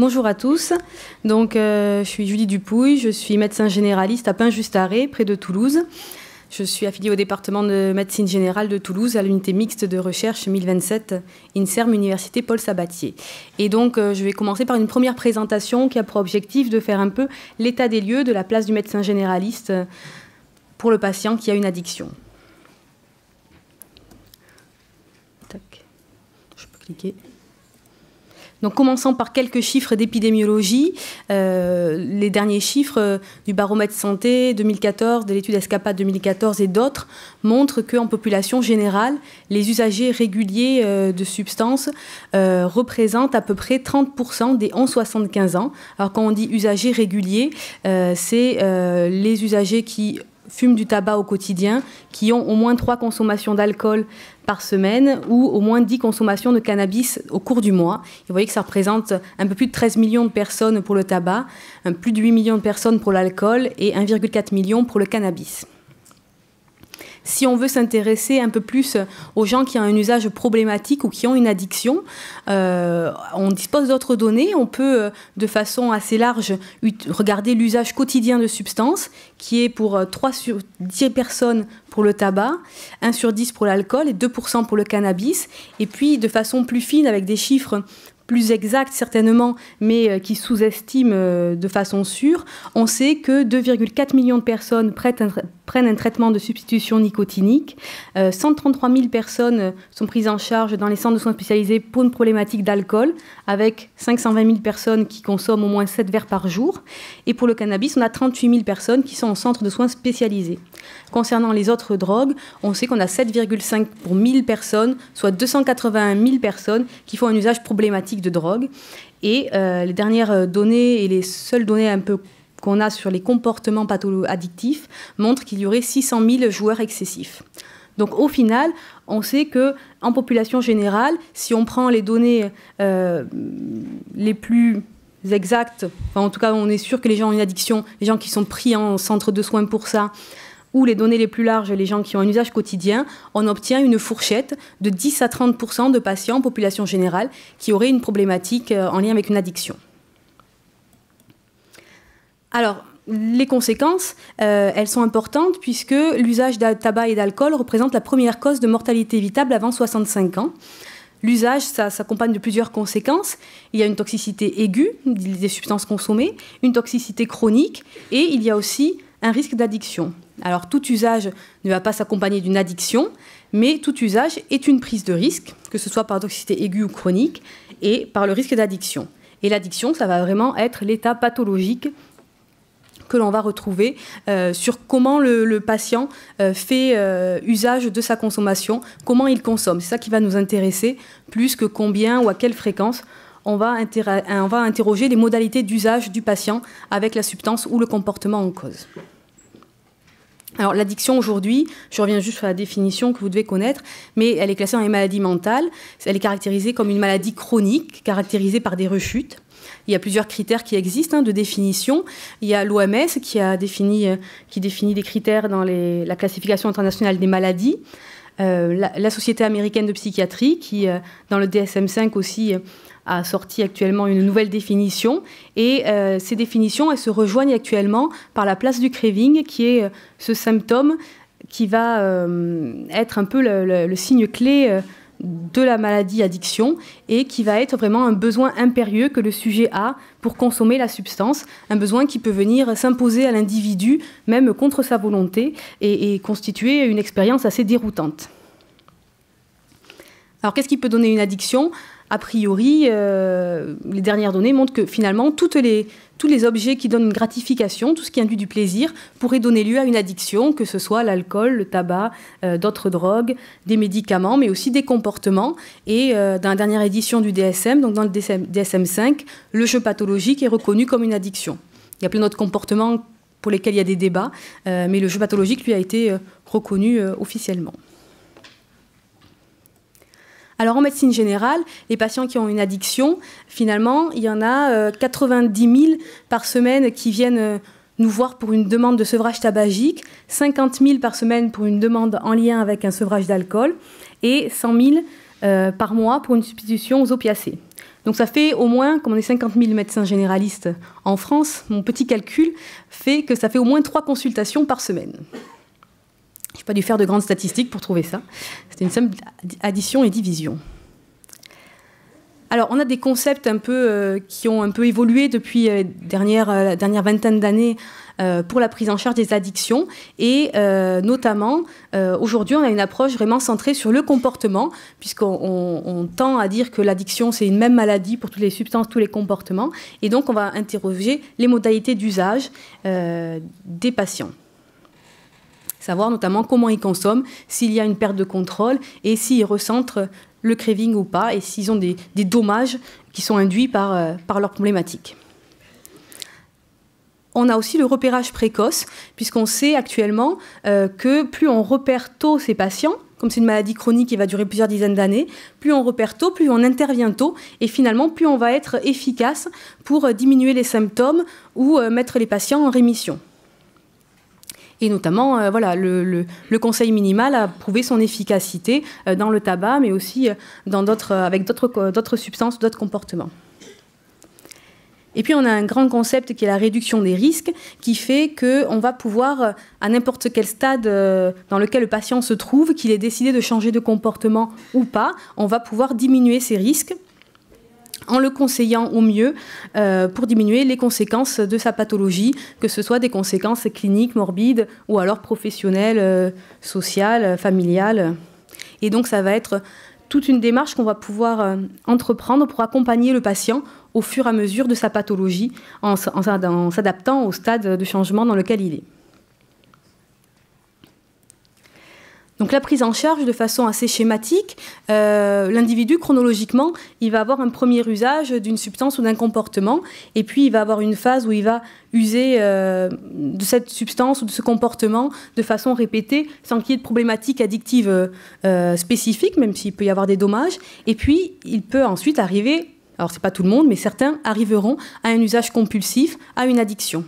Bonjour à tous. Donc, euh, je suis Julie Dupouille, je suis médecin généraliste à Pinjustaré, près de Toulouse. Je suis affiliée au département de médecine générale de Toulouse à l'unité mixte de recherche 1027 INSERM Université Paul Sabatier. Et donc, euh, je vais commencer par une première présentation qui a pour objectif de faire un peu l'état des lieux de la place du médecin généraliste pour le patient qui a une addiction. Je peux cliquer. Donc commençons par quelques chiffres d'épidémiologie. Euh, les derniers chiffres euh, du baromètre santé 2014, de l'étude ESCAPA 2014 et d'autres montrent qu'en population générale, les usagers réguliers euh, de substances représentent à peu près 30% des 11-75 ans. Alors quand on dit usagers réguliers, c'est les usagers qui fument du tabac au quotidien, qui ont au moins trois consommations d'alcool par semaine ou au moins 10 consommations de cannabis au cours du mois. vous voyez que ça représente un peu plus de 13 millions de personnes pour le tabac, plus de 8 millions de personnes pour l'alcool et 1,4 million pour le cannabis si on veut s'intéresser un peu plus aux gens qui ont un usage problématique ou qui ont une addiction, euh, on dispose d'autres données. On peut, euh, de façon assez large, regarder l'usage quotidien de substances, qui est pour 3 euh, sur 10 personnes pour le tabac, 1 sur 10 pour l'alcool et 2% pour le cannabis. Et puis, de façon plus fine, avec des chiffres plus exacte certainement, mais euh, qui sous-estime euh, de façon sûre, on sait que 2,4 millions de personnes prennent un traitement de substitution nicotinique. 133 euh, 000 personnes sont prises en charge dans les centres de soins spécialisés pour une problématique d'alcool, avec 520 000 personnes qui consomment au moins 7 verres par jour. Et pour le cannabis, on a 38 000 personnes qui sont en centre de soins spécialisés. Concernant les autres drogues, on sait qu'on a 7,5 pour 1000 personnes, soit 281 000 personnes qui font un usage problématique de drogue. Et euh, les dernières euh, données et les seules données un peu qu'on a sur les comportements addictifs montrent qu'il y aurait 600 000 joueurs excessifs. Donc au final, on sait que en population générale, si on prend les données euh, les plus exactes, en tout cas on est sûr que les gens ont une addiction, les gens qui sont pris en centre de soins pour ça, ou les données les plus larges, les gens qui ont un usage quotidien, on obtient une fourchette de 10 à 30 de patients, en population générale, qui auraient une problématique euh, en lien avec une addiction. Alors, les conséquences, euh, elles sont importantes puisque l'usage de tabac et d'alcool représente la première cause de mortalité évitable avant 65 ans. L'usage, ça s'accompagne de plusieurs conséquences. Il y a une toxicité aiguë des substances consommées, une toxicité chronique, et il y a aussi un risque d'addiction. Alors tout usage ne va pas s'accompagner d'une addiction, mais tout usage est une prise de risque, que ce soit par toxicité aiguë ou chronique, et par le risque d'addiction. Et l'addiction, ça va vraiment être l'état pathologique que l'on va retrouver euh, sur comment le, patient euh, fait euh, usage de sa consommation, comment il consomme. C'est ça qui va nous intéresser plus que combien ou à quelle fréquence euh, on va, interroger les modalités d'usage du patient avec la substance ou le comportement en cause. Alors l'addiction aujourd'hui, je reviens juste sur la définition que vous devez connaître, mais elle est classée dans les maladies mentales. Elle est caractérisée comme une maladie chronique, caractérisée par des rechutes. Il y a plusieurs critères qui existent hein, de définition. Il y a l'OMS qui, défini, euh, définit des critères dans la classification internationale des maladies. Euh, la, Société américaine de psychiatrie qui, dans le DSM-5 aussi, a sorti actuellement une nouvelle définition. Et euh, ces définitions, elles se rejoignent actuellement par la place du craving, qui est euh, ce symptôme qui va euh, être un peu le, signe clé de la maladie addiction et qui va être vraiment un besoin impérieux que le sujet a pour consommer la substance, un besoin qui peut venir s'imposer à l'individu, même contre sa volonté, et constituer une expérience assez déroutante. Alors qu'est-ce qui peut donner une addiction a priori, euh, les dernières données montrent que finalement, tous les objets qui donnent une gratification, tout ce qui induit du plaisir, pourraient donner lieu à une addiction, que ce soit l'alcool, le tabac, euh, d'autres drogues, des médicaments, mais aussi des comportements. Et euh, dans la dernière édition du DSM, donc dans le DSM, DSM 5, le jeu pathologique est reconnu comme une addiction. Il y a plein d'autres comportements pour lesquels il y a des débats, mais le jeu pathologique, lui, a été reconnu officiellement. Alors en médecine générale, les patients qui ont une addiction, finalement, il y en a 90 euh, 000 par semaine qui viennent euh, nous voir pour une demande de sevrage tabagique, 50 000 par semaine pour une demande en lien avec un sevrage d'alcool et 100 000 euh, par mois pour une substitution aux opiacés. Donc ça fait au moins, comme on est 50 000 médecins généralistes en France, mon petit calcul fait que ça fait au moins trois consultations par semaine. Je n'ai pas dû faire de grandes statistiques pour trouver ça. C'était une simple addition et division. Alors, on a des concepts un peu, euh, qui ont un peu évolué depuis euh, euh, la dernière, dernière, vingtaine d'années pour la prise en charge des addictions. Et notamment, aujourd'hui, on a une approche vraiment centrée sur le comportement, puisqu'on tend à dire que l'addiction, c'est une même maladie pour toutes les substances, tous les comportements. Et donc, on va interroger les modalités d'usage des patients savoir notamment comment ils consomment, s'il y a une perte de contrôle et s'ils recentrent le craving ou pas et s'ils ont des, dommages qui sont induits par, euh, par leur problématique. On a aussi le repérage précoce, puisqu'on sait actuellement euh, que plus on repère tôt ces patients, comme c'est une maladie chronique qui va durer plusieurs dizaines d'années, plus on repère tôt, plus on intervient tôt, et finalement, plus on va être efficace pour euh, diminuer les symptômes ou mettre les patients en rémission. Et notamment, euh, voilà, le, conseil minimal a prouvé son efficacité euh, dans le tabac, mais aussi euh, avec d'autres substances, d'autres comportements. Et puis on a un grand concept qui est la réduction des risques, qui fait qu'on va pouvoir, à n'importe quel stade dans lequel le patient se trouve, qu'il ait décidé de changer de comportement ou pas, on va pouvoir diminuer ses risques en le conseillant au mieux euh, pour diminuer les conséquences de sa pathologie, que ce soit des conséquences cliniques, morbides ou alors professionnelles, euh, sociales, familiales. Et donc ça va être toute une démarche qu'on va pouvoir euh, entreprendre pour accompagner le patient au fur et à mesure de sa pathologie en s'adaptant au stade de changement dans lequel il est. Donc la prise en charge, de façon assez schématique, euh, l'individu, chronologiquement, il va avoir un premier usage d'une substance ou d'un comportement, et puis il va avoir une phase où il va user euh, de cette substance ou de ce comportement de façon répétée, sans qu'il y ait de problématique addictive euh, spécifiques spécifique, même s'il peut y avoir des dommages, et puis il peut ensuite arriver, alors c'est pas tout le monde, mais certains arriveront à un usage compulsif, à une addiction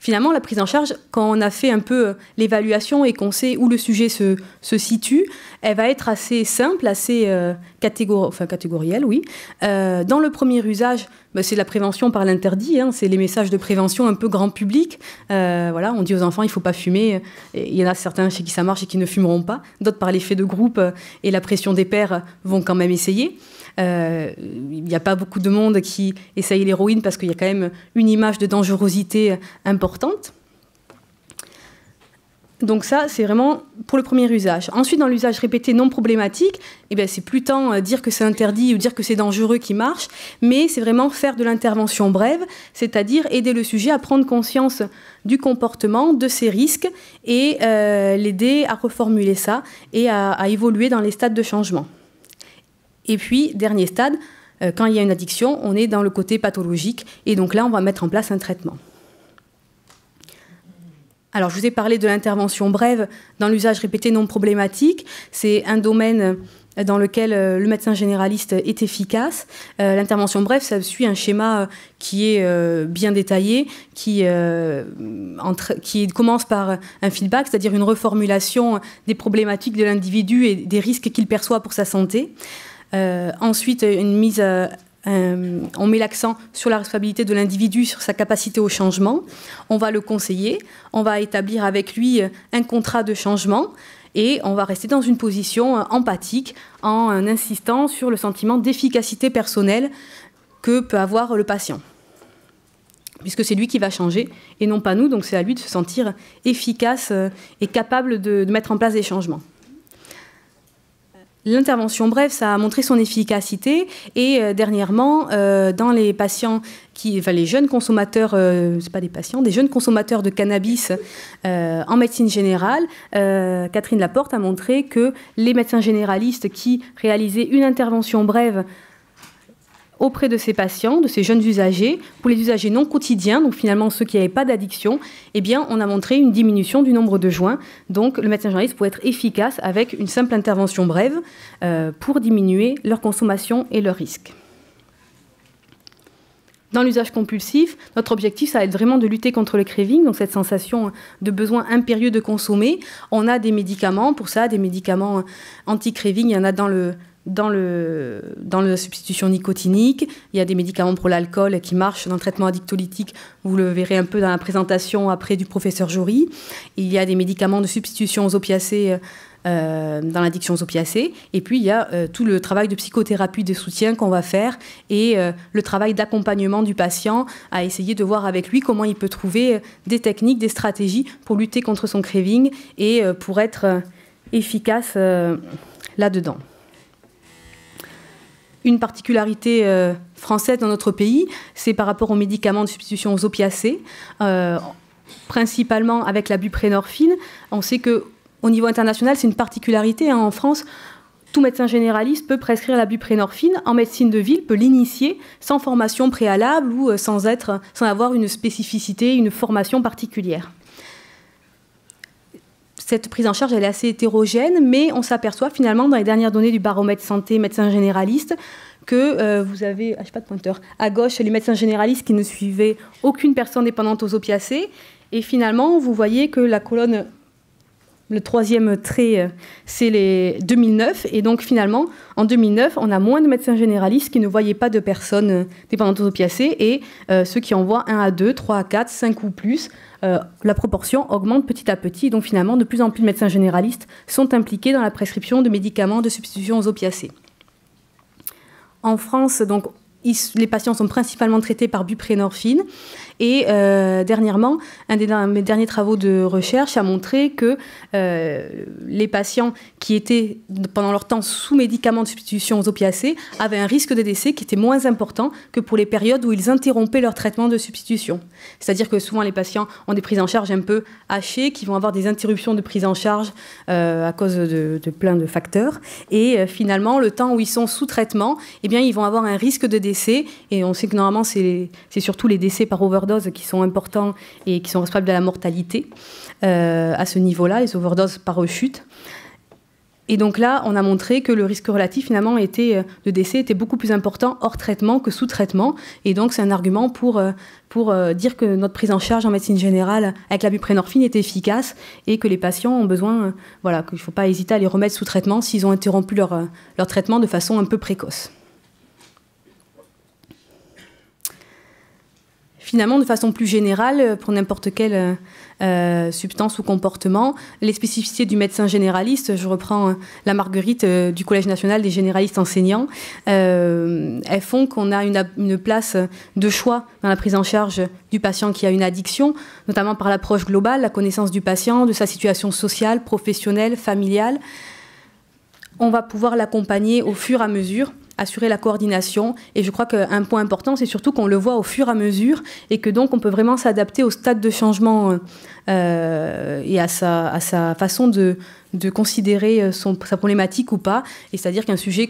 finalement, la prise en charge, quand on a fait un peu euh, l'évaluation et qu'on sait où le sujet se, situe, elle va être assez simple, assez, euh, catégoriel, oui. Euh, dans le premier usage, bah, c'est la prévention par l'interdit, hein. c'est les messages de prévention un peu grand public. Euh, voilà, on dit aux enfants, il ne faut pas fumer. Il y en a certains chez qui ça marche et qui ne fumeront pas. D'autres, par l'effet de groupe euh, et la pression des pères, vont quand même essayer. Il n'y a pas beaucoup de monde qui essaye l'héroïne parce qu'il y a quand même une image de dangerosité importante. Donc ça, c'est vraiment pour le premier usage. Ensuite, dans l'usage répété non problématique, eh ben, c'est plus tant euh, dire que c'est interdit ou dire que c'est dangereux qui marche, mais c'est vraiment faire de l'intervention brève, c'est-à-dire aider le sujet à prendre conscience du comportement, de ses risques, et euh, l'aider à reformuler ça et à évoluer dans les stades de changement. Et puis, dernier stade, euh, quand il y a une addiction, on est dans le côté pathologique, et donc là, on va mettre en place un traitement. Alors, je vous ai parlé de l'intervention brève dans l'usage répété non problématique. C'est un domaine euh, dans lequel euh, le médecin généraliste est efficace. Euh, l'intervention brève, ça suit un schéma qui est bien détaillé, qui, qui commence par un feedback, c'est-à-dire une reformulation des problématiques de l'individu et des risques qu'il perçoit pour sa santé. ensuite, une mise euh, on met l'accent sur la responsabilité de l'individu, sur sa capacité au changement. On va le conseiller, on va établir avec lui euh, un contrat de changement et on va rester dans une position euh, empathique en insistant sur le sentiment d'efficacité personnelle que peut avoir le patient. Puisque c'est lui qui va changer et non pas nous, donc c'est à lui de se sentir efficace et capable de mettre en place des changements. L'intervention brève, ça a montré son efficacité et euh, dernièrement, euh, dans les patients qui, les jeunes consommateurs, euh, c'est pas des patients, des jeunes consommateurs de cannabis en médecine générale, Catherine Laporte a montré que les médecins généralistes qui réalisaient une intervention brève auprès de ces patients, de ces jeunes usagers, pour les usagers non quotidiens, donc finalement ceux qui n'avaient pas d'addiction, eh bien, on a montré une diminution du nombre de joints. Donc, le médecin généraliste peut être efficace avec une simple intervention brève euh, pour diminuer leur consommation et leur risque. Dans l'usage compulsif, notre objectif, ça va être vraiment de lutter contre le craving, donc cette sensation de besoin impérieux de consommer. On a des médicaments pour ça, des médicaments anti-craving, il y en a dans le, dans, le, dans la substitution nicotinique. Il y a des médicaments pour l'alcool qui marchent dans le traitement addictolytique. Vous le verrez un peu dans la présentation après du professeur Jory. Il y a des médicaments de substitution aux opiacés. Euh, euh, dans l'addiction aux opiacés. Et puis, il y a euh, tout le travail de psychothérapie de soutien qu'on va faire et le travail d'accompagnement du patient à essayer de voir avec lui comment il peut trouver des techniques, des stratégies pour lutter contre son craving et pour être efficace là-dedans. Une particularité euh, française dans notre pays, c'est par rapport aux médicaments de substitution aux opiacés, euh, principalement avec la buprénorphine. On sait que au niveau international, c'est une particularité hein, en France. Tout médecin généraliste peut prescrire la buprénorphine en médecine de ville, peut l'initier sans formation préalable ou euh, sans, être, sans avoir une spécificité, une formation particulière. Cette prise en charge, est assez hétérogène, mais on s'aperçoit finalement dans les dernières données du baromètre santé médecin généraliste que euh, vous avez, ne ah, sais pas de pointeur, à gauche les médecins généralistes qui ne suivaient aucune personne dépendante aux opiacés. Et finalement, vous voyez que la colonne le troisième trait, euh, c'est les 2009. Et donc finalement, en 2009, on a moins de médecins généralistes qui ne voyaient pas de personnes euh, dépendantes aux opiacés, et euh, ceux qui en voient 1 à 2, 3 à 4, 5 ou plus. la proportion augmente petit à petit. Donc finalement, de plus en plus de médecins généralistes sont impliqués dans la prescription de médicaments de substitution aux opiacés. En France, donc, les patients sont principalement traités par buprénorphine et euh, dernièrement, un des de mes derniers travaux de recherche a montré que euh, les patients qui étaient pendant leur temps sous médicaments de substitution aux opiacés avaient un risque de décès qui était moins important que pour les périodes où ils interrompaient leur traitement de substitution. C'est-à-dire que souvent les patients ont des prises en charge un peu hachées, qui vont avoir des interruptions de prise en charge euh, à cause de, de, plein de facteurs. Et finalement, le temps où ils sont sous traitement, eh bien, ils vont avoir un risque de décès. Et on sait que normalement, c'est surtout les décès par overdose qui sont importants et qui sont responsables de la mortalité euh, à ce niveau-là, les overdoses par rechute. Et donc là, on a montré que le risque relatif finalement était, euh, de décès était beaucoup plus important hors traitement que sous traitement. Et donc c'est un argument pour, euh, pour dire que notre prise en charge en médecine générale avec la buprénorphine est efficace et que les patients ont besoin, voilà, qu'il ne faut pas hésiter à les remettre sous traitement s'ils ont interrompu leur traitement de façon un peu précoce. finalement, de façon plus générale, euh, pour n'importe quelle euh, euh, substance ou comportement, les spécificités du médecin généraliste, je reprends euh, la marguerite du Collège national des généralistes enseignants, euh, elles font qu'on a une, une, place de choix dans la prise en charge du patient qui a une addiction, notamment par l'approche globale, la connaissance du patient, de sa situation sociale, professionnelle, familiale on va pouvoir l'accompagner au fur et à mesure assurer la coordination. Et je crois qu'un point important, c'est surtout qu'on le voit au fur et à mesure et que donc on peut vraiment s'adapter au stade de changement euh, et à sa façon de, de considérer euh, son, sa problématique ou pas. Et c'est-à-dire qu'un sujet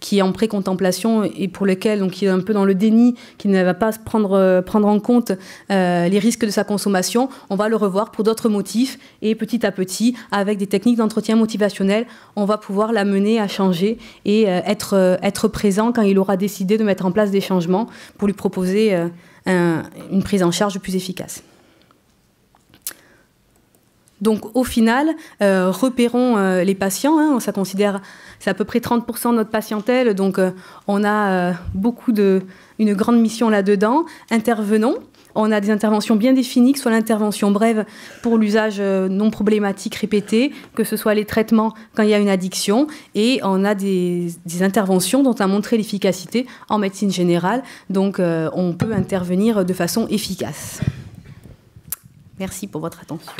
qui est en pré-contemplation et pour lequel donc, il est un peu dans le déni, qui ne va pas prendre, euh, prendre en compte euh, les risques de sa consommation, on va le revoir pour d'autres motifs. Et petit à petit, avec des techniques d'entretien motivationnel, on va pouvoir l'amener à changer et être, être présent quand il aura décidé de mettre en place des changements pour lui proposer une prise en charge plus efficace. Donc au final, euh, repérons euh, les patients. Hein. ça considère, c'est à peu près 30% de notre patientèle. Donc euh, on a beaucoup de, une grande mission là-dedans. Intervenons. On a des interventions bien définies, que ce soit l'intervention brève pour l'usage non problématique répété, que ce soit les traitements quand il y a une addiction, et on a des, des interventions dont on a montré l'efficacité en médecine générale. Donc on peut intervenir de façon efficace. Merci pour votre attention.